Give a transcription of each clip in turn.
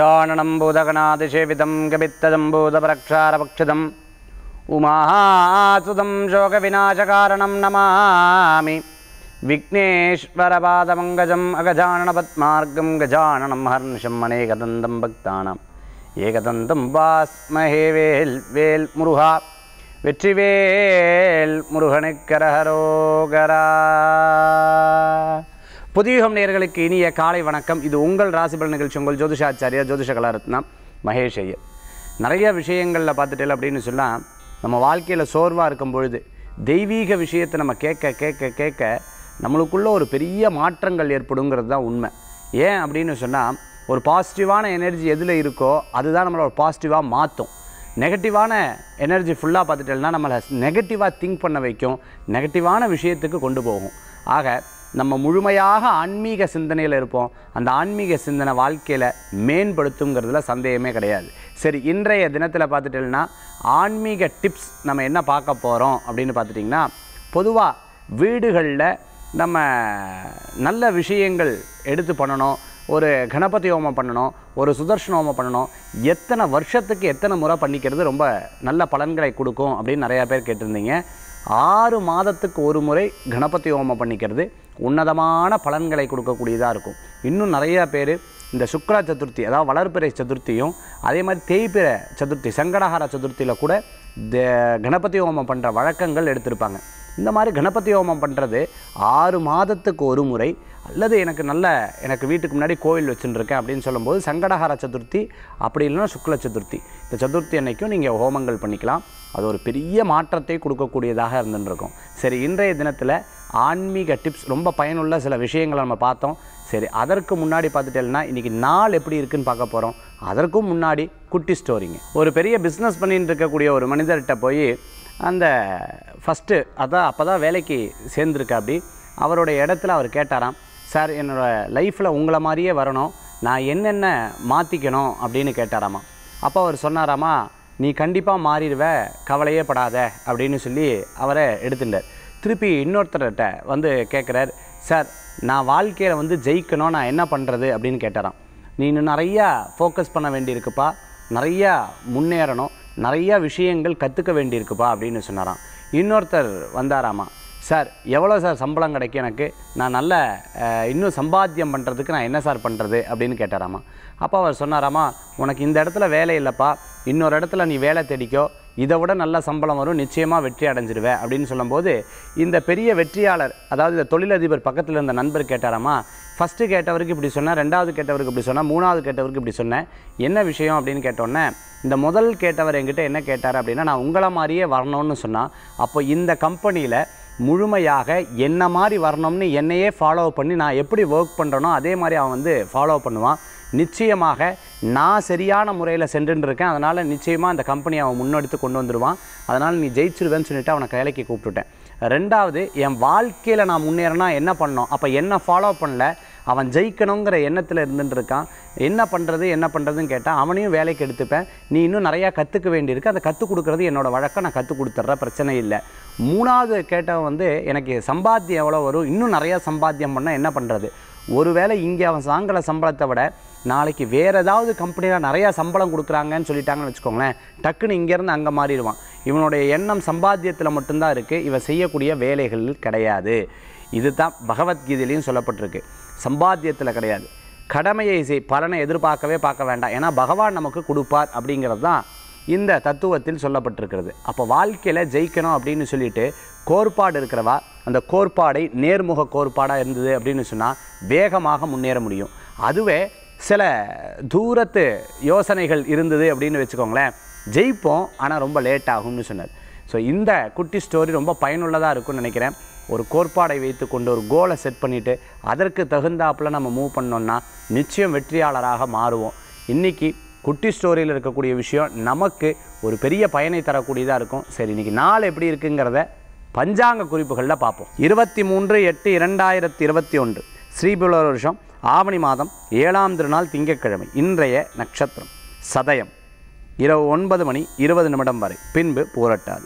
கஜானனம் பூதகணாதிசேவிதம் கபித்ததம்பூதபரக்ஷாரபக்ஷிதம் உமாசுதம் சோகவிநாசகாரணம் நமாமி விக்னேஸ்வரபாதமங்கஜம் அகஜானனபத்மார்க்கம் கஜானனம் ஹர்னிஷம் அநேகதந்தம் பக்தானாம் ஏகதந்தம் வாஸ்மஹே வேல் வேல் முருகா வெற்றிவேல் முருகனுக்கரஹரோகரா புதியுகம் நேர்களுக்கு இனிய காலை வணக்கம் இது உங்கள் ராசிபல் நிகழ்ச்சி உங்கள் ஜோதிஷாச்சாரியா ஜோதிஷ கலாரத்னா மகேஷ் ஐயர் நிறைய விஷயங்களில் பார்த்துட்டேன் அப்படின்னு சொன்னால் நம்ம வாழ்க்கையில் சோர்வாக இருக்கும் பொழுது தெய்வீக விஷயத்தை நம்ம கேட்க கேட்க கேட்க நம்மளுக்குள்ளே ஒரு பெரிய மாற்றங்கள் ஏற்படுங்கிறது தான் உண்மை ஏன் அப்படின்னு சொன்னால் ஒரு பாசிட்டிவான எனர்ஜி எதில் இருக்கோ அதுதான் நம்மளை ஒரு பாசிட்டிவாக மாற்றும் நெகட்டிவான எனர்ஜி ஃபுல்லாக பார்த்துட்டேன்னா நம்மளை நெகட்டிவாக திங்க் பண்ண வைக்கும் நெகட்டிவான விஷயத்துக்கு கொண்டு போகும் ஆக நம்ம முழுமையாக ஆன்மீக சிந்தனையில் இருப்போம் அந்த ஆன்மீக சிந்தனை வாழ்க்கையில் மேம்படுத்துங்கிறதுல சந்தேகமே கிடையாது சரி இன்றைய தினத்தில் பார்த்துட்டேன்னா ஆன்மீக டிப்ஸ் நம்ம என்ன பார்க்க போகிறோம் அப்படின்னு பார்த்துட்டிங்கன்னா பொதுவாக வீடுகளில் நம்ம நல்ல விஷயங்கள் எடுத்து பண்ணணும் ஒரு கணபதி ஹோமம் பண்ணணும் ஒரு சுதர்ஷன ஹோமம் பண்ணணும் எத்தனை வருஷத்துக்கு எத்தனை முறை பண்ணிக்கிறது ரொம்ப நல்ல பலன்களை கொடுக்கும் அப்படின்னு நிறையா பேர் கேட்டிருந்தீங்க ஆறு மாதத்துக்கு ஒரு முறை கணபதி ஹோமம் பண்ணிக்கிறது உன்னதமான பலன்களை கொடுக்கக்கூடியதாக இருக்கும் இன்னும் நிறையா பேர் இந்த சுக்ரா சதுர்த்தி அதாவது வளர்ப்பிறை சதுர்த்தியும் அதே மாதிரி தேய்பிற சதுர்த்தி சங்கடஹார சதுர்த்தியில் கூட கணபதி ஹோமம் பண்ணுற வழக்கங்கள் எடுத்திருப்பாங்க இந்த மாதிரி கணபதி ஹோமம் பண்ணுறது ஆறு மாதத்துக்கு ஒரு முறை அல்லது எனக்கு நல்ல எனக்கு வீட்டுக்கு முன்னாடி கோவில் வச்சுட்டுருக்கேன் அப்படின்னு சொல்லும்போது சங்கடஹார சதுர்த்தி அப்படி இல்லைன்னா சுக்ல சதுர்த்தி இந்த சதுர்த்தி அன்னைக்கும் நீங்கள் ஹோமங்கள் பண்ணிக்கலாம் அது ஒரு பெரிய மாற்றத்தை கொடுக்கக்கூடியதாக இருந்துருக்கும் சரி இன்றைய தினத்தில் ஆன்மீக டிப்ஸ் ரொம்ப பயனுள்ள சில விஷயங்களை நம்ம பார்த்தோம் சரி அதற்கு முன்னாடி பார்த்துட்டேன்னா இன்றைக்கி நாள் எப்படி இருக்குன்னு பார்க்க போகிறோம் அதற்கும் முன்னாடி குட்டி ஸ்டோரிங்க ஒரு பெரிய பிஸ்னஸ் பண்ணிட்டு இருக்கக்கூடிய ஒரு மனிதர்கிட்ட போய் அந்த ஃபஸ்ட்டு அதான் அப்போ தான் வேலைக்கு சேர்ந்துருக்க அப்படி அவருடைய இடத்துல அவர் கேட்டாராம் சார் என்னோடய லைஃப்பில் உங்களை மாதிரியே வரணும் நான் என்னென்ன மாற்றிக்கணும் அப்படின்னு கேட்டாராமா அப்போ அவர் சொன்னாராமா நீ கண்டிப்பாக மாறிடுவ கவலையே படாத அப்படின்னு சொல்லி அவரை எடுத்துட்டார் திருப்பி இன்னொருத்தர்கிட்ட வந்து கேட்குறார் சார் நான் வாழ்க்கையில் வந்து ஜெயிக்கணும் நான் என்ன பண்ணுறது அப்படின்னு கேட்டாராம் நீ இன்னும் நிறையா ஃபோக்கஸ் பண்ண வேண்டியிருக்குப்பா நிறையா முன்னேறணும் நிறையா விஷயங்கள் கற்றுக்க வேண்டியிருக்குப்பா அப்படின்னு சொன்னாராம் இன்னொருத்தர் வந்தாராமா சார் எவ்வளோ சார் சம்பளம் கிடைக்கும் எனக்கு நான் நல்ல இன்னும் சம்பாத்தியம் பண்ணுறதுக்கு நான் என்ன சார் பண்ணுறது அப்படின்னு கேட்டாராமா அப்போ அவர் சொன்னாராமா உனக்கு இந்த இடத்துல வேலை இல்லைப்பா இன்னொரு இடத்துல நீ வேலை தேடிக்கோ இதை விட நல்ல சம்பளம் வரும் நிச்சயமாக வெற்றி அடைஞ்சிருவேன் அப்படின்னு சொல்லும்போது இந்த பெரிய வெற்றியாளர் அதாவது இந்த தொழிலதிபர் பக்கத்தில் இருந்த நண்பர் கேட்டாராமா ஃபஸ்ட்டு கேட்டவருக்கு இப்படி சொன்னேன் ரெண்டாவது கேட்டவருக்கு இப்படி சொன்னேன் மூணாவது கேட்டவருக்கு இப்படி சொன்னேன் என்ன விஷயம் அப்படின்னு கேட்டோன்னே இந்த முதல் கேட்டவர் என்கிட்ட என்ன கேட்டார் அப்படின்னா நான் உங்களை மாதிரியே வரணும்னு சொன்னால் அப்போ இந்த கம்பெனியில் முழுமையாக என்ன மாதிரி வரணும்னு என்னையே ஃபாலோ பண்ணி நான் எப்படி ஒர்க் பண்ணுறேனோ அதே மாதிரி அவன் வந்து ஃபாலோ பண்ணுவான் நிச்சயமாக நான் சரியான முறையில் சென்றுருக்கேன் அதனால் நிச்சயமாக அந்த கம்பெனியை அவன் முன்னெடுத்து கொண்டு வந்துடுவான் அதனால் நீ ஜெயிச்சிருவேன்னு சொல்லிட்டு அவனை வேலைக்கு கூப்பிட்டுட்டேன் ரெண்டாவது என் வாழ்க்கையில் நான் முன்னேறினா என்ன பண்ணோம் அப்போ என்ன ஃபாலோ பண்ணல அவன் ஜெயிக்கணுங்கிற எண்ணத்தில் இருந்துட்டுருக்கான் என்ன பண்ணுறது என்ன பண்ணுறதுன்னு கேட்டால் அவனையும் வேலைக்கு எடுத்துப்பேன் நீ இன்னும் நிறையா கற்றுக்க வேண்டியிருக்கு அதை கற்றுக் கொடுக்குறது என்னோடய வழக்கம் நான் கற்றுக் கொடுத்துட்ற பிரச்சனை இல்லை மூணாவது கேட்டவன் வந்து எனக்கு சம்பாத்தியம் எவ்வளோ வரும் இன்னும் நிறையா சம்பாத்தியம் பண்ணால் என்ன பண்ணுறது ஒருவேளை இங்கே அவன் சாங்கிற சம்பளத்தை விட நாளைக்கு வேறு ஏதாவது கம்பெனியில் நிறையா சம்பளம் கொடுக்குறாங்கன்னு சொல்லிட்டாங்கன்னு வச்சுக்கோங்களேன் டக்குன்னு இங்கேருந்து அங்கே மாறிடுவான் இவனுடைய எண்ணம் சம்பாத்தியத்தில் மட்டும்தான் இருக்குது இவன் செய்யக்கூடிய வேலைகள் கிடையாது இதுதான் பகவத்கீதையிலையும் சொல்லப்பட்டிருக்கு சம்பாத்தியத்தில் கிடையாது கடமையை செய் பலனை எதிர்பார்க்கவே பார்க்க வேண்டாம் ஏன்னா பகவான் நமக்கு கொடுப்பார் அப்படிங்கிறது தான் இந்த தத்துவத்தில் சொல்லப்பட்டிருக்கிறது அப்போ வாழ்க்கையில் ஜெயிக்கணும் அப்படின்னு சொல்லிட்டு கோட்பாடு இருக்கிறவா அந்த கோர்பாடை நேர்முக கோர்பாடாக இருந்தது அப்படின்னு சொன்னால் வேகமாக முன்னேற முடியும் அதுவே சில தூரத்து யோசனைகள் இருந்தது அப்படின்னு வச்சுக்கோங்களேன் ஜெயிப்போம் ஆனால் ரொம்ப லேட் ஆகும்னு சொன்னார் ஸோ இந்த குட்டி ஸ்டோரி ரொம்ப பயனுள்ளதாக இருக்கும்னு நினைக்கிறேன் ஒரு கோட்பாடை வைத்து கொண்டு ஒரு கோலை செட் பண்ணிவிட்டு அதற்கு தகுந்தாப்பில் நம்ம மூவ் பண்ணோன்னா நிச்சயம் வெற்றியாளராக மாறுவோம் இன்றைக்கி குட்டி ஸ்டோரியில் இருக்கக்கூடிய விஷயம் நமக்கு ஒரு பெரிய பயனை தரக்கூடியதாக இருக்கும் சரி இன்றைக்கி நாள் எப்படி இருக்குங்கிறத பஞ்சாங்க குறிப்புகளில் பார்ப்போம் இருபத்தி மூன்று எட்டு இரண்டாயிரத்தி இருபத்தி ஒன்று ஸ்ரீபுலர் வருஷம் ஆவணி மாதம் ஏழாம் திருநாள் திங்கட்கிழமை இன்றைய நட்சத்திரம் சதயம் இரவு ஒன்பது மணி இருபது நிமிடம் வரை பின்பு போராட்டாது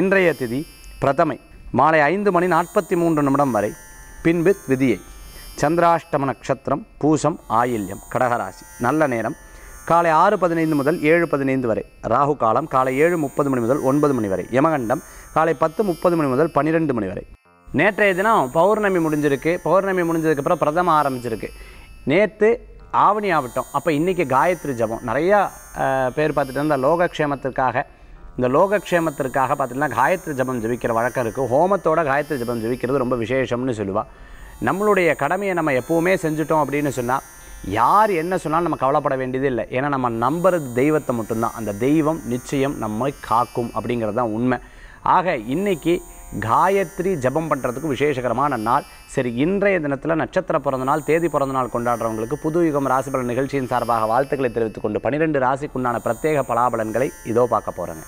இன்றைய திதி பிரதமை மாலை ஐந்து மணி நாற்பத்தி மூன்று நிமிடம் வரை பின்பு விதியை சந்திராஷ்டம நட்சத்திரம் பூசம் ஆயில்யம் கடகராசி நல்ல நேரம் காலை ஆறு பதினைந்து முதல் ஏழு பதினைந்து வரை ராகு காலம் காலை ஏழு முப்பது மணி முதல் ஒன்பது மணி வரை யமகண்டம் காலை பத்து முப்பது மணி முதல் பன்னிரெண்டு மணி வரை நேற்றைய தினம் பௌர்ணமி முடிஞ்சிருக்கு பௌர்ணமி முடிஞ்சதுக்கப்புறம் பிரதம ஆரம்பிச்சிருக்கு நேற்று ஆவணி ஆகட்டும் அப்போ இன்றைக்கி காயத்ரி ஜபம் நிறையா பேர் பார்த்துட்டு இருந்தால் லோகக்ஷேமத்திற்காக இந்த லோகக்ஷேமத்திற்காக பார்த்திங்கன்னா காயத்ரி ஜபம் ஜபிக்கிற வழக்கம் இருக்குது ஹோமத்தோட காயத்ரி ஜபம் ஜபிக்கிறது ரொம்ப விசேஷம்னு சொல்லுவாள் நம்மளுடைய கடமையை நம்ம எப்போவுமே செஞ்சுட்டோம் அப்படின்னு சொன்னால் யார் என்ன சொன்னாலும் நம்ம கவலைப்பட வேண்டியது இல்லை ஏன்னா நம்ம நம்புறது தெய்வத்தை மட்டும்தான் அந்த தெய்வம் நிச்சயம் நம்மை காக்கும் அப்படிங்கிறது தான் உண்மை ஆக இன்னைக்கு காயத்ரி ஜபம் பண்ணுறதுக்கு விசேஷகரமான நாள் சரி இன்றைய தினத்தில் நட்சத்திர பிறந்த நாள் தேதி பிறந்த நாள் கொண்டாடுறவங்களுக்கு புது யுகம் பலன் நிகழ்ச்சியின் சார்பாக வாழ்த்துக்களை தெரிவித்துக் கொண்டு பனிரெண்டு ராசிக்குண்டான பிரத்யேக பலாபலன்களை இதோ பார்க்க போகிறேங்க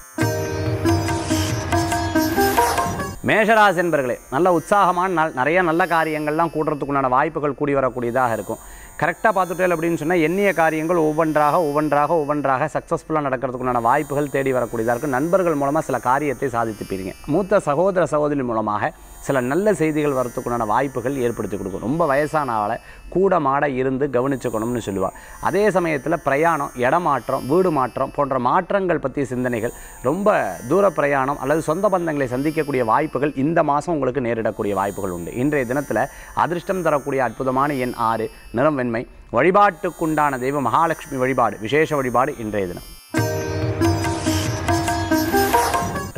மேஷராசி என்பர்களே நல்ல உற்சாகமான நாள் நிறைய நல்ல காரியங்கள்லாம் கூடுறதுக்குண்டான வாய்ப்புகள் கூடி வரக்கூடியதாக இருக்கும் கரெக்டாக பார்த்துட்டேன் அப்படின்னு சொன்னால் எண்ணிய காரியங்கள் ஒவ்வொன்றாக ஒவ்வொன்றாக ஒவ்வொன்றாக சக்ஸஸ்ஃபுல்லாக நடக்கிறதுக்குண்டான வாய்ப்புகள் தேடி வரக்கூடியதாக இருக்கும் நண்பர்கள் மூலமாக சில காரியத்தை சாதித்து போயிருங்க மூத்த சகோதர சகோதரி மூலமாக சில நல்ல செய்திகள் வரத்துக்குண்டான வாய்ப்புகள் ஏற்படுத்தி கொடுக்கும் ரொம்ப வயசானவளை கூட மாட இருந்து கவனிச்சுக்கணும்னு சொல்லுவாள் அதே சமயத்தில் பிரயாணம் இடமாற்றம் வீடு மாற்றம் போன்ற மாற்றங்கள் பற்றிய சிந்தனைகள் ரொம்ப தூர பிரயாணம் அல்லது சொந்த பந்தங்களை சந்திக்கக்கூடிய வாய்ப்புகள் இந்த மாதம் உங்களுக்கு நேரிடக்கூடிய வாய்ப்புகள் உண்டு இன்றைய தினத்தில் அதிர்ஷ்டம் தரக்கூடிய அற்புதமான எண் ஆறு நிறம் வெண்மை வழிபாட்டுக்குண்டான தெய்வ மகாலட்சுமி வழிபாடு விசேஷ வழிபாடு இன்றைய தினம்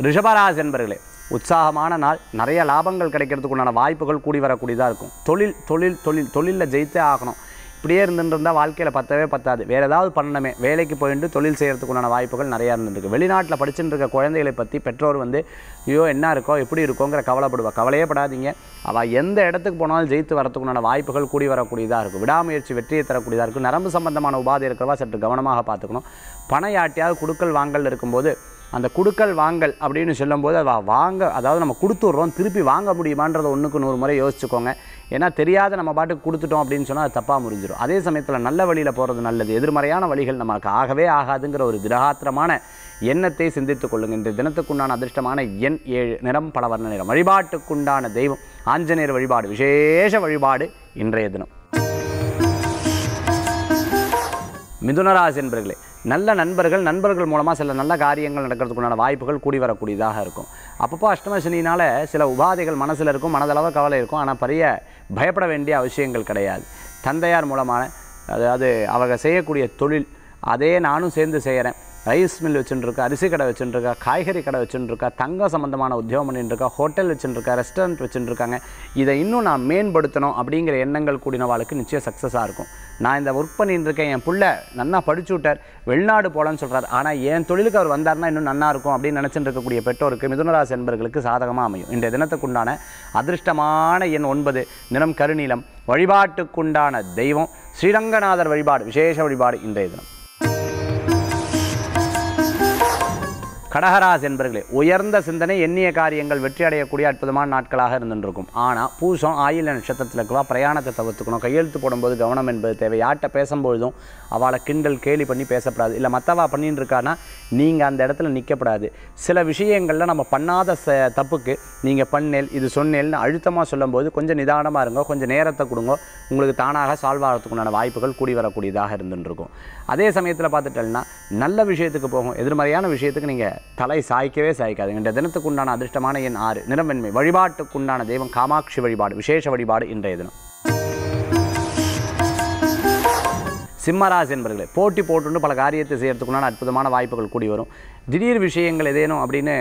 ரிஷபராஜ் என்பர்களே உற்சாகமான நாள் நிறைய லாபங்கள் கிடைக்கிறதுக்கு உண்டான வாய்ப்புகள் கூடி வரக்கூடியதாக இருக்கும் தொழில் தொழில் தொழில் தொழிலில் ஜெயித்தே ஆகணும் இப்படியே இருந்துருந்தால் வாழ்க்கையில் பத்தவே பத்தாது வேறு ஏதாவது பண்ணணுமே வேலைக்கு போயிட்டு தொழில் செய்கிறதுக்கு உண்டான வாய்ப்புகள் நிறையா இருந்துருக்கு வெளிநாட்டில் படிச்சுட்டு இருக்க குழந்தைகளை பற்றி பெற்றோர் வந்து ஐயோ என்ன இருக்கோ எப்படி இருக்கோங்கிற கவலைப்படுவா கவலையே படாதீங்க அவள் எந்த இடத்துக்கு போனாலும் ஜெயித்து வரத்துக்குண்டான வாய்ப்புகள் கூடி வரக்கூடியதாக இருக்கும் விடாமுயற்சி வெற்றியை தரக்கூடியதாக இருக்கும் நரம்பு சம்பந்தமான உபாதை இருக்கிறவா சற்று கவனமாக பார்த்துக்கணும் பண யாட்டியாவது குடுக்கல் வாங்கல் இருக்கும்போது அந்த கொடுக்கல் வாங்கல் அப்படின்னு சொல்லும்போது அதை வாங்க அதாவது நம்ம கொடுத்துட்றோம் திருப்பி வாங்க முடியுமான்றதை ஒன்றுக்கு நூறு முறை யோசிச்சுக்கோங்க ஏன்னா தெரியாத நம்ம பாட்டுக்கு கொடுத்துட்டோம் அப்படின்னு சொன்னால் அது தப்பாக முடிஞ்சிடும் அதே சமயத்தில் நல்ல வழியில் போகிறது நல்லது எதிர்மறையான வழிகள் நமக்கு ஆகவே ஆகாதுங்கிற ஒரு திரகாத்திரமான எண்ணத்தை சிந்தித்துக் கொள்ளுங்கள் இந்த தினத்துக்குண்டான அதிர்ஷ்டமான எண் ஏழு நிறம் பல வர்ண நிறம் வழிபாட்டுக்குண்டான தெய்வம் ஆஞ்சநேயர் வழிபாடு விசேஷ வழிபாடு இன்றைய தினம் மிதுனராசி என்பர்களே நல்ல நண்பர்கள் நண்பர்கள் மூலமாக சில நல்ல காரியங்கள் நடக்கிறதுக்குண்டான வாய்ப்புகள் கூடி வரக்கூடியதாக இருக்கும் அப்பப்போ அஷ்டம சனினால் சில உபாதைகள் மனசில் இருக்கும் மனதளவு கவலை இருக்கும் ஆனால் பெரிய பயப்பட வேண்டிய அவசியங்கள் கிடையாது தந்தையார் மூலமான அதாவது அவங்க செய்யக்கூடிய தொழில் அதே நானும் சேர்ந்து செய்கிறேன் ரைஸ் மில் வச்சுருக்கா அரிசி கடை வச்சுருக்கா காய்கறி கடை வச்சுருக்கா தங்கம் சம்மந்தமான உத்தியோகம் பண்ணிட்டுருக்கா ஹோட்டல் வச்சுருக்கா ரெஸ்டாரண்ட் வச்சுருக்காங்க இதை இன்னும் நான் மேம்படுத்தணும் அப்படிங்கிற எண்ணங்கள் கூடினவாளுக்கு நிச்சயம் சக்ஸஸாக இருக்கும் நான் இந்த ஒர்க் பண்ணிட்டு இருக்கேன் என் பிள்ளை நன்னா படிச்சு விட்டார் வெளிநாடு போலன்னு சொல்கிறார் ஆனால் என் தொழிலுக்கு அவர் வந்தார்னா இன்னும் நல்லா இருக்கும் அப்படின்னு நினச்சிட்டு இருக்கக்கூடிய பெற்றோருக்கு மிதுனராசி என்பர்களுக்கு சாதகமாக அமையும் இந்த தினத்துக்குண்டான அதிர்ஷ்டமான எண் ஒன்பது நிறம் கருநிலம் வழிபாட்டுக்குண்டான தெய்வம் ஸ்ரீரங்கநாதர் வழிபாடு விசேஷ வழிபாடு இன்றைய தினம் கடகராசி என்பர்களே உயர்ந்த சிந்தனை எண்ணிய காரியங்கள் வெற்றி அடையக்கூடிய அற்புதமான நாட்களாக இருந்துருக்கும் ஆனால் பூசம் ஆயில் நட்சத்திரத்தில் இருக்கவா பிரயாணத்தை தவிர்த்துக்கணும் கையெழுத்து போடும்போது கவனம் என்பது தேவை யார்கிட்ட பேசும்பொழுதும் அவளை கிண்டல் கேலி பண்ணி பேசப்படாது இல்லை மற்றவா பண்ணின்னு இருக்கானா நீங்கள் அந்த இடத்துல நிற்கப்படாது சில விஷயங்களில் நம்ம பண்ணாத ச தப்புக்கு நீங்கள் பண்ணேல் இது சொன்னேல்னு அழுத்தமாக சொல்லும்போது கொஞ்சம் நிதானமாக இருங்க கொஞ்சம் நேரத்தை கொடுங்க உங்களுக்கு தானாக சால்வ் ஆகிறதுக்குண்டான வாய்ப்புகள் கூடி வரக்கூடியதாக இருந்துருக்கும் அதே சமயத்தில் பார்த்துட்டேன்னா நல்ல விஷயத்துக்கு போகும் எதிர்மறையான விஷயத்துக்கு நீங்கள் தலை சாய்க்கவே சாய்க்காது இன்றைய தினத்துக்குண்டான அதிர்ஷ்டமான எண் ஆறு நிறமென்மை வழிபாட்டுக்குண்டான தெய்வம் காமாட்சி வழிபாடு விசேஷ வழிபாடு இன்றைய தினம் சிம்மராசி என்பர்களே போட்டி போட்டு பல காரியத்தை செய்கிறதுக்குள்ளான அற்புதமான வாய்ப்புகள் கூடி வரும் திடீர் விஷயங்கள் எதேனும் அப்படின்னு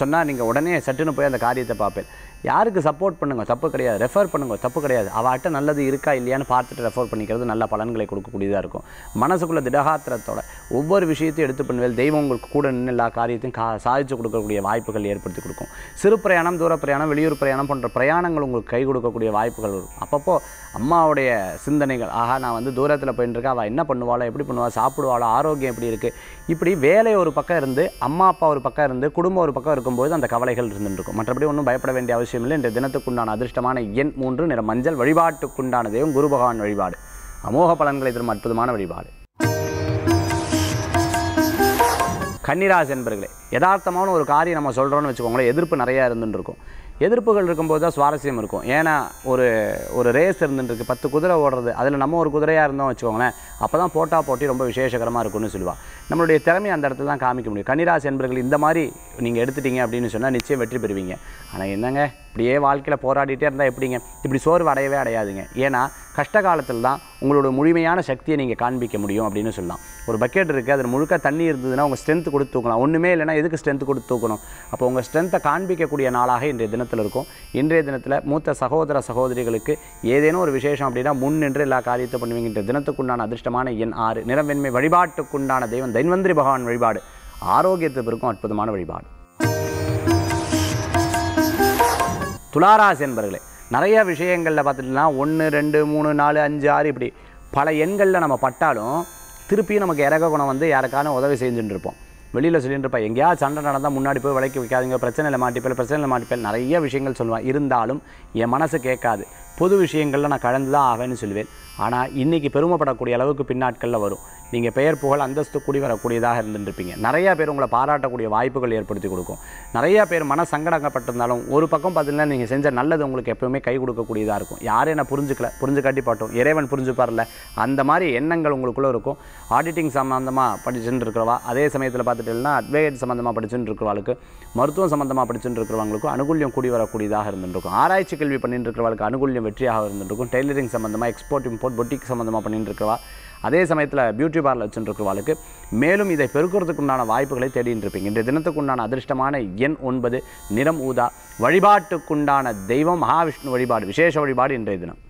சொன்னால் நீங்கள் உடனே சட்டுன்னு போய் அந்த காரியத்தை பார்ப்பேன் யாருக்கு சப்போர்ட் பண்ணுங்கள் தப்பு கிடையாது ரெஃபர் பண்ணுங்கள் தப்பு கிடையாது அவட்ட நல்லது இருக்கா இல்லையான்னு பார்த்துட்டு ரெஃபர் பண்ணிக்கிறது நல்ல பலன்களை கொடுக்கக்கூடியதாக இருக்கும் மனசுக்குள்ள திடகாத்திரத்தோட ஒவ்வொரு விஷயத்தையும் எடுத்து பண்ணுவேல் தெய்வம் உங்களுக்கு கூட நின்று எல்லா காரியத்தையும் கா சாதித்து கொடுக்கக்கூடிய வாய்ப்புகள் ஏற்படுத்தி கொடுக்கும் சிறு பிரயாணம் தூர பிரயாணம் வெளியூர் பிரயாணம் போன்ற பிரயாணங்கள் உங்களுக்கு கை கொடுக்கக்கூடிய வாய்ப்புகள் வரும் அப்பப்போ அம்மாவுடைய சிந்தனைகள் ஆஹா நான் வந்து தூரத்தில் போய் போயிட்டுருக்கு அவள் என்ன பண்ணுவாளோ எப்படி பண்ணுவாள் சாப்பிடுவாளோ ஆரோக்கியம் எப்படி இருக்குது இப்படி வேலை ஒரு பக்கம் இருந்து அம்மா அப்பா ஒரு பக்கம் இருந்து குடும்பம் ஒரு பக்கம் இருக்கும்போது அந்த கவலைகள் இருந்துருக்கும் மற்றபடி ஒன்றும் பயப்பட வேண்டிய அவசியம் இல்லை இந்த தினத்துக்குண்டான அதிர்ஷ்டமான எண் மூன்று நிற மஞ்சள் வழிபாட்டுக்குண்டான தெய்வம் குரு பகவான் வழிபாடு அமோக பலன்களை தரும் அற்புதமான வழிபாடு கன்னிராசி என்பர்களே யதார்த்தமான ஒரு காரியம் நம்ம சொல்கிறோன்னு வச்சுக்கோங்களேன் எதிர்ப்பு நிறையா இருந்துருக்கும் இருக்கும் எதிர்ப்புகள் இருக்கும்போது தான் சுவாரஸ்யம் இருக்கும் ஏன்னா ஒரு ஒரு ரேஸ் இருந்துருக்கு பத்து குதிரை ஓடுறது அதில் நம்ம ஒரு குதிரையாக இருந்தோம் வச்சுக்கோங்களேன் அப்போ தான் போட்டா போட்டி ரொம்ப விசேஷகரமாக இருக்கும்னு சொல்லுவாள் நம்மளுடைய திறமை அந்த இடத்துல தான் காமிக்க முடியும் கன்னிராசி என்பர்கள் இந்த மாதிரி நீங்கள் எடுத்துட்டீங்க அப்படின்னு சொன்னால் நிச்சயம் வெற்றி பெறுவீங்க ஆனால் என்னங்க இப்படியே வாழ்க்கையில் போராடிட்டே இருந்தால் எப்படிங்க இப்படி சோர்வு அடையவே அடையாதுங்க ஏன்னா கஷ்ட காலத்தில் தான் உங்களோட முழுமையான சக்தியை நீங்கள் காண்பிக்க முடியும் அப்படின்னு சொல்லலாம் ஒரு பக்கெட் இருக்குது அதில் முழுக்க தண்ணி இருந்ததுன்னா உங்கள் ஸ்ட்ரென்த் கொடுத்து தூக்கலாம் ஒன்றுமே இல்லைனா எதுக்கு ஸ்ட்ரென்த் கொடுத்து தூக்கணும் அப்போ உங்கள் ஸ்ட்ரென்த்தை காண்பிக்கக்கூடிய நாளாக இன்றைய தினத்தில் இருக்கும் இன்றைய தினத்தில் மூத்த சகோதர சகோதரிகளுக்கு ஏதேனும் ஒரு விசேஷம் அப்படின்னா முன் நின்று எல்லா காரியத்தை பண்ணுவீங்க இன்றைய தினத்துக்குண்டான அதிர்ஷ்டமான எண் ஆறு நிறவென்மை வழிபாட்டுக்குண்டான தெய்வம் தைன்வந்திரி பகவான் வழிபாடு ஆரோக்கியத்தை இருக்கும் அற்புதமான வழிபாடு துளாராசி என்பர்களே நிறைய விஷயங்களில் பார்த்துட்டுனா ஒன்று ரெண்டு மூணு நாலு அஞ்சு ஆறு இப்படி பல எண்களில் நம்ம பட்டாலும் திருப்பியும் நமக்கு இறக்க குணம் வந்து யாருக்கான உதவி செஞ்சுட்டுருப்போம் வெளியில் சொல்லிட்டு இருப்பேன் எங்கேயாவது சண்டை நடந்தால் முன்னாடி போய் விலைக்கு வைக்காதுங்க பிரச்சனையில் மாட்டிப்பேன் பிரச்சனையில் மாட்டிப்பேன் நிறைய விஷயங்கள் சொல்லுவேன் இருந்தாலும் என் மனசு கேட்காது பொது விஷயங்களில் நான் கலந்து தான் ஆவேன்னு சொல்லுவேன் ஆனால் இன்றைக்கி பெருமைப்படக்கூடிய அளவுக்கு பின்னாட்களில் வரும் நீங்கள் பெயர் புகழ் அந்தஸ்து கூடி வரக்கூடியதாக இருந்துருப்பீங்க நிறையா பேர் உங்களை பாராட்டக்கூடிய வாய்ப்புகள் ஏற்படுத்தி கொடுக்கும் நிறையா பேர் மன சங்கடங்கப்பட்டிருந்தாலும் ஒரு பக்கம் பார்த்தீங்கன்னா நீங்கள் செஞ்ச நல்லது உங்களுக்கு எப்போவுமே கை கொடுக்கக்கூடியதாக இருக்கும் யாரும் என்ன புரிஞ்சுக்கல புரிஞ்சு காட்டி பாட்டும் இறைவன் புரிஞ்சுப்பார்ல அந்த மாதிரி எண்ணங்கள் உங்களுக்குள்ளே இருக்கும் ஆடிட்டிங் சம்மந்தமாக படிச்சுட்டு இருக்கிறவா அதே சமயத்தில் பார்த்துட்டீங்கன்னா அட்வைட் சம்மந்தமாக படிச்சுட்டு இருக்கிறவளுக்கு மருத்துவம் சம்மந்தமாக படிச்சுட்டு இருக்கிறவங்களுக்கும் அனுகூல்யம் கூடி வரக்கூடியதாக இருந்துருக்கும் ஆராய்ச்சி கல்வி பண்ணிட்டு இருக்கிறவளுக்கு அனுகூல்யம் வெற்றியாக இருந்துருக்கும் டெய்லரிங் சம்மந்தமாக எக்ஸ்போர்ட் இம்போர்ட் பொட்டிக் சம்மந்தமாக பண்ணிட்டு இருக்கிறவா அதே சமயத்தில் பியூட்டி பார்லர் வச்சுருக்கிறவாளுக்கு மேலும் இதை பெருக்கிறதுக்குண்டான வாய்ப்புகளை தேடிட்டு இருப்பீங்க இன்றைய தினத்துக்குண்டான அதிர்ஷ்டமான எண் ஒன்பது நிறம் ஊதா வழிபாட்டுக்குண்டான தெய்வம் மகாவிஷ்ணு வழிபாடு விசேஷ வழிபாடு இன்றைய தினம்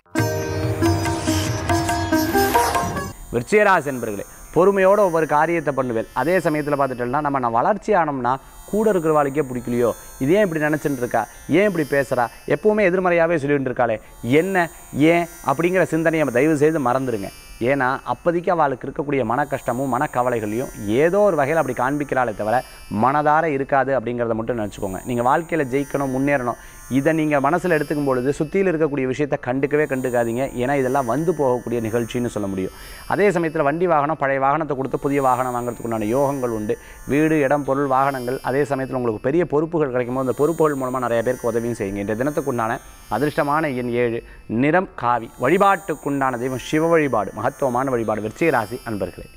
விருச்சியராசி என்பர்களே பொறுமையோடு ஒவ்வொரு காரியத்தை பண்ணுவேன் அதே சமயத்தில் பார்த்துட்டோம்னா நம்ம நான் வளர்ச்சி ஆனோம்னா கூட இருக்கிற வாழ்க்கையே பிடிக்கலையோ இது ஏன் இப்படி நினச்சிட்டு இருக்கா ஏன் இப்படி பேசுகிறா எப்போவுமே எதிர்மறையாகவே சொல்லிகிட்டு இருக்காளே என்ன ஏன் அப்படிங்கிற சிந்தனையை தயவு செய்து மறந்துடுங்க ஏன்னா அப்போதைக்கு அவளுக்கு இருக்கக்கூடிய மன கஷ்டமும் மனக்கவலைகளையும் ஏதோ ஒரு வகையில் அப்படி காண்பிக்கிறாளே தவிர மனதார இருக்காது அப்படிங்கிறத மட்டும் நினச்சிக்கோங்க நீங்கள் வாழ்க்கையில் ஜெயிக்கணும் முன்னேறணும் இதை நீங்கள் மனசில் எடுத்துக்கும் பொழுது சுற்றியில் இருக்கக்கூடிய விஷயத்தை கண்டுக்கவே கண்டுக்காதீங்க ஏன்னா இதெல்லாம் வந்து போகக்கூடிய நிகழ்ச்சின்னு சொல்ல முடியும் அதே சமயத்தில் வண்டி வாகனம் பழைய வாகனத்தை கொடுத்து புதிய வாகனம் வாங்குறதுக்குண்டான யோகங்கள் உண்டு வீடு இடம் பொருள் வாகனங்கள் அதே அதே சமயத்தில் உங்களுக்கு பெரிய பொறுப்புகள் கிடைக்கும்போது அந்த பொறுப்புகள் மூலமாக நிறைய பேருக்கு உதவியும் செய்யுங்க இந்த தினத்துக்குண்டான அதிர்ஷ்டமான எண் ஏழு நிறம் காவி வழிபாட்டுக்குண்டான தெய்வம் சிவ வழிபாடு மகத்துவமான வழிபாடு ராசி அன்பர்களே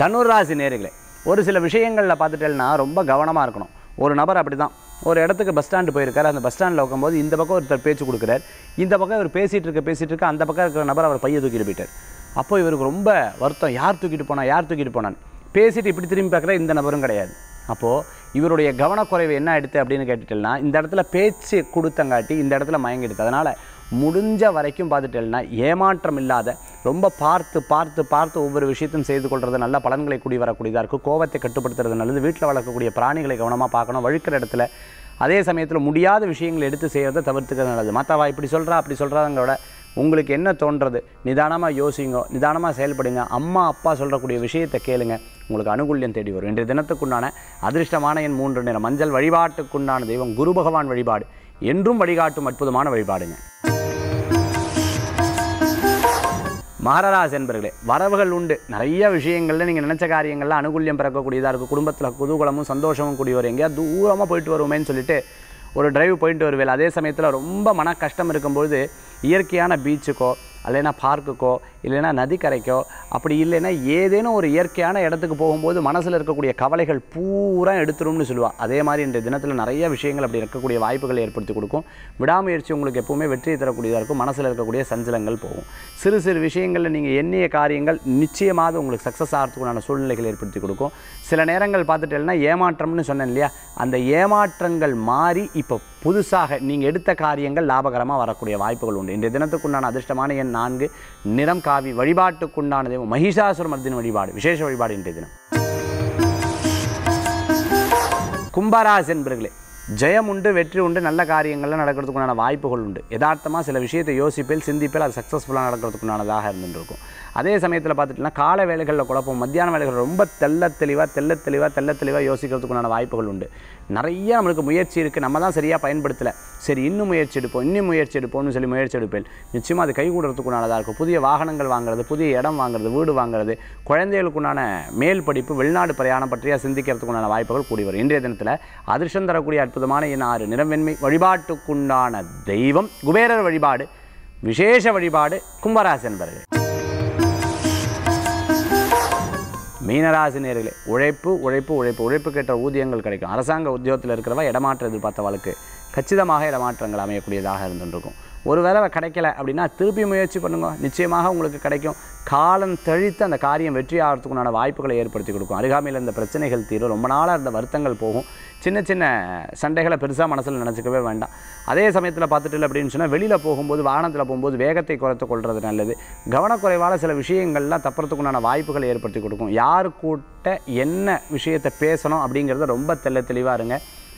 தனுராசி நேர்களே ஒரு சில விஷயங்களில் பார்த்துட்டேன்னா ரொம்ப கவனமாக இருக்கணும் ஒரு நபர் அப்படி தான் ஒரு இடத்துக்கு பஸ் ஸ்டாண்டு போயிருக்காரு அந்த பஸ் ஸ்டாண்டில் உட்காம்போது இந்த பக்கம் ஒருத்தர் பேச்சு கொடுக்குறார் இந்த பக்கம் இவர் பேசிகிட்டு இருக்க பேசிகிட்டு இருக்க அந்த பக்கம் இருக்கிற நபர் அவர் பையை தூக்கிட்டு போயிட்டார் அப்போ இவருக்கு ரொம்ப வருத்தம் யார் தூக்கிட்டு போனால் யார் தூக்கிட்டு போனான் பேசிட்டு இப்படி திரும்பி பார்க்குற இந்த நபரும் கிடையாது அப்போது இவருடைய கவனக்குறைவு என்ன எடுத்து அப்படின்னு கேட்டுட்டேன்னா இந்த இடத்துல பேச்சு கொடுத்தங்காட்டி இந்த இடத்துல மயங்கி எடுத்து அதனால் முடிஞ்ச வரைக்கும் பார்த்துட்டேன்னா ஏமாற்றம் இல்லாத ரொம்ப பார்த்து பார்த்து பார்த்து ஒவ்வொரு விஷயத்தையும் செய்து கொள்வது நல்ல பலன்களை கூடி வரக்கூடியதாக இருக்கும் கோபத்தை கட்டுப்படுத்துறது நல்லது வீட்டில் வளர்க்கக்கூடிய பிராணிகளை கவனமாக பார்க்கணும் வழுக்கிற இடத்துல அதே சமயத்தில் முடியாத விஷயங்கள் எடுத்து செய்கிறத தவிர்த்துக்கிறது நல்லது மற்றவா இப்படி சொல்கிறா அப்படி சொல்கிறாங்களோட உங்களுக்கு என்ன தோன்றது நிதானமாக யோசிங்கோ நிதானமாக செயல்படுங்க அம்மா அப்பா சொல்கிறக்கூடிய விஷயத்தை கேளுங்கள் உங்களுக்கு அனுகூல்யம் தேடி வரும் இன்றைய தினத்துக்குண்டான அதிர்ஷ்டமான என் மூன்று நேரம் மஞ்சள் வழிபாட்டுக்குண்டான தெய்வம் குரு பகவான் வழிபாடு என்றும் வழிகாட்டும் அற்புதமான வழிபாடுங்க மகரராசி என்பர்களே வரவுகள் உண்டு நிறைய விஷயங்களில் நீங்கள் நினச்ச காரியங்களில் அனுகூல்யம் பிறக்கக்கூடியதாக இருக்குது குடும்பத்தில் குதூகலமும் சந்தோஷமும் கூடிய வரும் எங்கேயா தூரமாக போயிட்டு வருவோமே சொல்லிட்டு ஒரு டிரைவ் போயிட்டு வருவேன் அதே சமயத்தில் ரொம்ப மன கஷ்டம் இருக்கும்போது இயற்கையான பீச்சுக்கோ இல்லைன்னா பார்க்குக்கோ இல்லைன்னா நதிக்கரைக்கோ அப்படி இல்லைன்னா ஏதேனும் ஒரு இயற்கையான இடத்துக்கு போகும்போது மனசில் இருக்கக்கூடிய கவலைகள் பூரா எடுத்துரும்னு சொல்லுவாள் அதே மாதிரி இன்றைய தினத்தில் நிறைய விஷயங்கள் அப்படி இருக்கக்கூடிய வாய்ப்புகளை ஏற்படுத்தி கொடுக்கும் விடாமுயற்சி உங்களுக்கு எப்போவுமே வெற்றியை தரக்கூடியதாக இருக்கும் மனசில் இருக்கக்கூடிய சஞ்சலங்கள் போகும் சிறு சிறு விஷயங்களில் நீங்கள் எண்ணிய காரியங்கள் நிச்சயமாக உங்களுக்கு சக்ஸஸ் ஆகிறதுக்குண்டான சூழ்நிலைகள் ஏற்படுத்தி கொடுக்கும் சில நேரங்கள் பார்த்துட்டேன்னா ஏமாற்றம்னு சொன்னேன் இல்லையா அந்த ஏமாற்றங்கள் மாறி இப்போ புதுசாக நீங்கள் எடுத்த காரியங்கள் லாபகரமாக வரக்கூடிய வாய்ப்புகள் உண்டு இன்றைய தினத்துக்குண்டான அதிர்ஷ்டமான எண் நான்கு நிறம் காவி வழிபாட்டுக்குண்டான தெய்வம் மகிஷாசுர வழிபாடு விசேஷ வழிபாடு இன்றைய தினம் கும்பராசி என்பர்களே ஜெயம் உண்டு வெற்றி உண்டு நல்ல காரியங்கள்லாம் நடக்கிறதுக்குண்டான வாய்ப்புகள் உண்டு யதார்த்தமாக சில விஷயத்தை யோசிப்பில் சிந்திப்பில் அது சக்ஸஸ்ஃபுல்லாக நடக்கிறதுக்குண்டானதாக இருந்துருக்கும் அதே சமயத்தில் பார்த்துட்டுனா கால வேலைகளில் குழப்பம் மத்தியான வேலைகள் ரொம்ப தெல்ல தெளிவாக தெல்ல தெளிவாக தெல்ல தெளிவாக யோசிக்கிறதுக்குண்டான வாய்ப்புகள் உண்டு நிறைய நம்மளுக்கு முயற்சி இருக்குது நம்ம தான் சரியாக பயன்படுத்தலை சரி இன்னும் முயற்சி எடுப்போம் இன்னும் முயற்சி எடுப்போம்னு சொல்லி முயற்சி எடுப்பேன் நிச்சயமாக அது கைகூடுறதுக்குண்டானதாக இருக்கும் புதிய வாகனங்கள் வாங்குறது புதிய இடம் வாங்குறது வீடு வாங்குறது குழந்தைகளுக்குண்டான மேல் படிப்பு வெளிநாடு பிரயாணம் பற்றியாக சிந்திக்கிறதுக்குண்டான வாய்ப்புகள் கூடி வரும் இன்றைய தினத்தில் அதிர்ஷ்டம் தரக்கூடிய அற்புதமான என் ஆறு நிறவென்மை வழிபாட்டுக்குண்டான தெய்வம் குபேரர் வழிபாடு விசேஷ வழிபாடு கும்பராசி என்பர்கள் மீனராசினியர்களே உழைப்பு உழைப்பு உழைப்பு உழைப்புக்கேற்ற ஊதியங்கள் கிடைக்கும் அரசாங்க உத்தியோகத்தில் இருக்கிறவா இடமாற்ற எதிர்பார்த்த வாழ்க்கை கச்சிதமாக இடமாற்றங்கள் அமையக்கூடியதாக இருந்துருக்கும் ஒரு வேளை கிடைக்கல அப்படின்னா திருப்பி முயற்சி பண்ணுங்க நிச்சயமாக உங்களுக்கு கிடைக்கும் காலம் தழித்து அந்த காரியம் வெற்றி ஆகிறதுக்குண்டான வாய்ப்புகளை ஏற்படுத்தி கொடுக்கும் அருகாமையில் இருந்த பிரச்சனைகள் தீரும் ரொம்ப நாளாக இருந்த வருத்தங்கள் போகும் சின்ன சின்ன சண்டைகளை பெருசாக மனசில் நினச்சிக்கவே வேண்டாம் அதே சமயத்தில் பார்த்துட்டு அப்படின்னு சொன்னால் வெளியில் போகும்போது வாகனத்தில் போகும்போது வேகத்தை குறைத்து கொள்வது நல்லது கவனக்குறைவால் சில விஷயங்கள்லாம் தப்புறதுக்குண்டான வாய்ப்புகளை ஏற்படுத்தி கொடுக்கும் யார் கூட்ட என்ன விஷயத்தை பேசணும் அப்படிங்கிறத ரொம்ப தெல்ல தெளிவாக இருங்க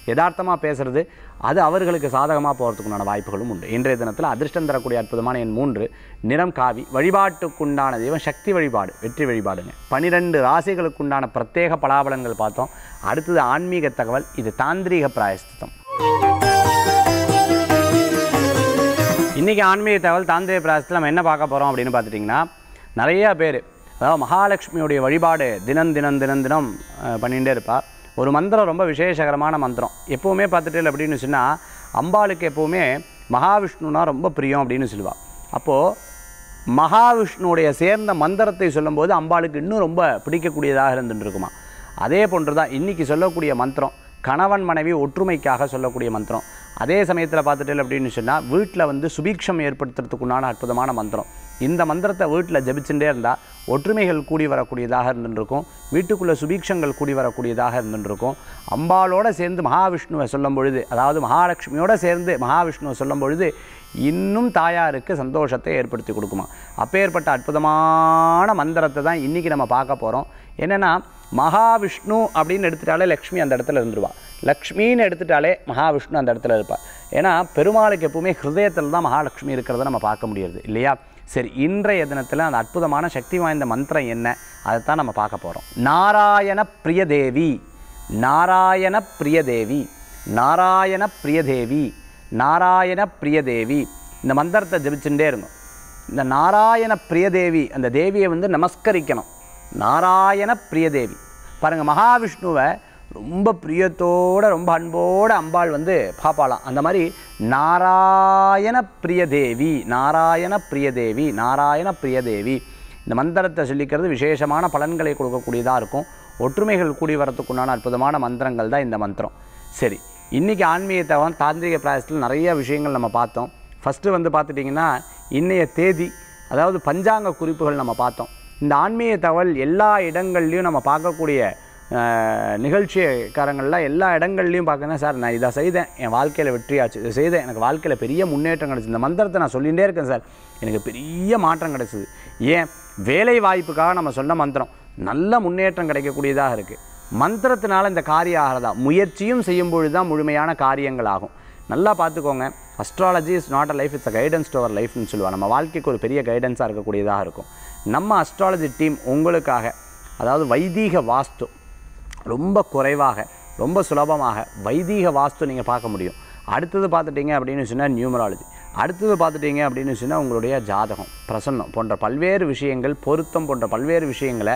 யதார்த்தமாக பேசுகிறது அது அவர்களுக்கு சாதகமாக போகிறதுக்குண்டான வாய்ப்புகளும் உண்டு இன்றைய தினத்தில் அதிர்ஷ்டம் தரக்கூடிய அற்புதமான என் மூன்று நிறம் காவி வழிபாட்டுக்குண்டான தெய்வம் சக்தி வழிபாடு வெற்றி வழிபாடுங்க பனிரெண்டு ராசிகளுக்குண்டான பிரத்யேக பலாபலங்கள் பார்த்தோம் அடுத்தது ஆன்மீக தகவல் இது தாந்திரீக பிராயஸ்தித்தம் இன்றைக்கி ஆன்மீக தகவல் தாந்திரிக பிராயஸ்தத்தில் நம்ம என்ன பார்க்க போகிறோம் அப்படின்னு பார்த்துட்டிங்கன்னா நிறையா பேர் அதாவது மகாலட்சுமியுடைய வழிபாடு தினம் தினம் தினம் தினம் பண்ணிகிட்டே இருப்பாள் ஒரு மந்திரம் ரொம்ப விசேஷகரமான மந்திரம் எப்போவுமே பார்த்துட்டு அப்படின்னு சொன்னால் அம்பாளுக்கு எப்போவுமே மகாவிஷ்ணுனா ரொம்ப பிரியம் அப்படின்னு சொல்லுவாள் அப்போது மகாவிஷ்ணுடைய சேர்ந்த மந்திரத்தை சொல்லும்போது அம்பாளுக்கு இன்னும் ரொம்ப பிடிக்கக்கூடியதாக இருந்துருக்குமா அதே போன்று தான் இன்றைக்கி சொல்லக்கூடிய மந்திரம் கணவன் மனைவி ஒற்றுமைக்காக சொல்லக்கூடிய மந்திரம் அதே சமயத்தில் பார்த்துட்டேன் அப்படின்னு சொன்னால் வீட்டில் வந்து சுபீட்சம் ஏற்படுத்துறதுக்குண்டான அற்புதமான மந்திரம் இந்த மந்திரத்தை வீட்டில் ஜபிச்சுட்டே இருந்தால் ஒற்றுமைகள் கூடி வரக்கூடியதாக இருந்துருக்கும் வீட்டுக்குள்ளே சுபீக்ஷங்கள் கூடி வரக்கூடியதாக இருந்துருக்கும் அம்பாலோடு சேர்ந்து மகாவிஷ்ணுவை சொல்லும் பொழுது அதாவது மகாலட்சுமியோடு சேர்ந்து மகாவிஷ்ணுவை சொல்லும் பொழுது இன்னும் தாயாருக்கு சந்தோஷத்தை ஏற்படுத்தி கொடுக்குமா அப்பேற்பட்ட அற்புதமான மந்திரத்தை தான் இன்றைக்கி நம்ம பார்க்க போகிறோம் என்னென்னா மகாவிஷ்ணு அப்படின்னு எடுத்துட்டாலே லக்ஷ்மி அந்த இடத்துல இருந்துருவாள் லக்ஷ்மின்னு எடுத்துட்டாலே மகாவிஷ்ணு அந்த இடத்துல இருப்பார் ஏன்னா பெருமாளுக்கு எப்பவுமே ஹிருதயத்தில் தான் மகாலட்சுமி இருக்கிறத நம்ம பார்க்க முடியாது இல்லையா சரி இன்றைய தினத்தில் அந்த அற்புதமான சக்தி வாய்ந்த மந்திரம் என்ன அதை தான் நம்ம பார்க்க போகிறோம் நாராயண பிரியதேவி நாராயண பிரியதேவி நாராயண பிரியதேவி நாராயண பிரியதேவி இந்த மந்திரத்தை ஜபிச்சுட்டே இருக்கும் இந்த நாராயண பிரியதேவி அந்த தேவியை வந்து நமஸ்கரிக்கணும் நாராயண பிரியதேவி பாருங்கள் மகாவிஷ்ணுவை ரொம்ப பிரியத்தோட ரொம்ப அன்போடு அம்பாள் வந்து பார்ப்பாளாம் அந்த மாதிரி நாராயண பிரியதேவி நாராயண பிரியதேவி நாராயண பிரியதேவி இந்த மந்திரத்தை சொல்லிக்கிறது விசேஷமான பலன்களை கொடுக்கக்கூடியதாக இருக்கும் ஒற்றுமைகள் கூடி வரத்துக்குண்டான அற்புதமான மந்திரங்கள் தான் இந்த மந்திரம் சரி இன்றைக்கி ஆன்மீகத்தை வந்து தாந்திரிக பிராயத்தில் நிறைய விஷயங்கள் நம்ம பார்த்தோம் ஃபஸ்ட்டு வந்து பார்த்துட்டிங்கன்னா இன்றைய தேதி அதாவது பஞ்சாங்க குறிப்புகள் நம்ம பார்த்தோம் இந்த ஆன்மீக தகவல் எல்லா இடங்கள்லையும் நம்ம பார்க்கக்கூடிய நிகழ்ச்சிக்காரங்கள்லாம் எல்லா இடங்கள்லையும் பார்க்குறேன் சார் நான் இதை செய்தேன் என் வாழ்க்கையில் வெற்றியாச்சு இதை செய்தேன் எனக்கு வாழ்க்கையில் பெரிய முன்னேற்றம் கிடச்சி இந்த மந்திரத்தை நான் சொல்லிகிட்டே இருக்கேன் சார் எனக்கு பெரிய மாற்றம் கிடச்சிது ஏன் வேலை வாய்ப்புக்காக நம்ம சொன்ன மந்திரம் நல்ல முன்னேற்றம் கிடைக்கக்கூடியதாக இருக்குது மந்திரத்தினால் இந்த காரியம் ஆகிறதா முயற்சியும் செய்யும்பொழுது தான் முழுமையான காரியங்கள் ஆகும் நல்லா பார்த்துக்கோங்க astrology is not a life it's a guidance to our லைஃப்னு சொல்லுவாள் நம்ம வாழ்க்கைக்கு ஒரு பெரிய கைடன்ஸாக இருக்கக்கூடியதாக இருக்கும் நம்ம அஸ்ட்ராலஜி டீம் உங்களுக்காக அதாவது வைதீக வாஸ்து ரொம்ப குறைவாக ரொம்ப சுலபமாக வைதீக வாஸ்து நீங்கள் பார்க்க முடியும் அடுத்தது பார்த்துட்டிங்க அப்படின்னு சொன்னால் நியூமராலஜி அடுத்தது பார்த்துட்டிங்க அப்படின்னு சொன்னால் உங்களுடைய ஜாதகம் பிரசன்னம் போன்ற பல்வேறு விஷயங்கள் பொருத்தம் போன்ற பல்வேறு விஷயங்களை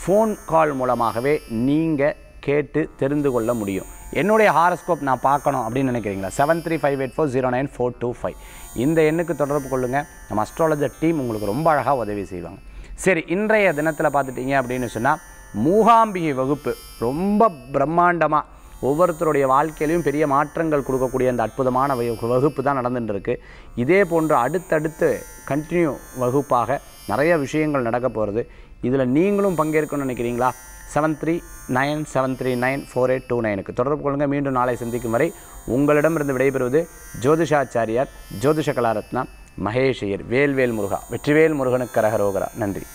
ஃபோன் கால் மூலமாகவே நீங்கள் கேட்டு தெரிந்து கொள்ள முடியும் என்னுடைய ஹாரஸ்கோப் நான் பார்க்கணும் அப்படின்னு நினைக்கிறீங்களா seven three five eight four zero nine four two five இந்த எண்ணுக்கு தொடர்பு கொள்ளுங்கள் நம்ம அஸ்ட்ராலஜர் டீம் உங்களுக்கு ரொம்ப அழகாக உதவி செய்வாங்க சரி இன்றைய தினத்தில் பார்த்துட்டிங்க அப்படின்னு சொன்னால் மூகாம்பிகை வகுப்பு ரொம்ப பிரம்மாண்டமாக ஒவ்வொருத்தருடைய வாழ்க்கையிலையும் பெரிய மாற்றங்கள் கொடுக்கக்கூடிய அந்த அற்புதமான வகுப்பு தான் நடந்துட்டுருக்கு இதே போன்று அடுத்தடுத்து கண்டினியூ வகுப்பாக நிறைய விஷயங்கள் நடக்க போகிறது இதில் நீங்களும் பங்கேற்கணும்னு நினைக்கிறீங்களா seven three nine seven three nine four eight two நைனுக்கு தொடர்பு கொள்ளுங்கள் மீண்டும் நாளை சந்திக்கும் வரை உங்களிடமிருந்து விடைபெறுவது ஜோதிஷாச்சாரியார் ஜோதிஷ கலாரத்னா மகேஷையர் வேல்வேல் முருகா வெற்றிவேல் முருகனுக்கு கரகரோகரா நன்றி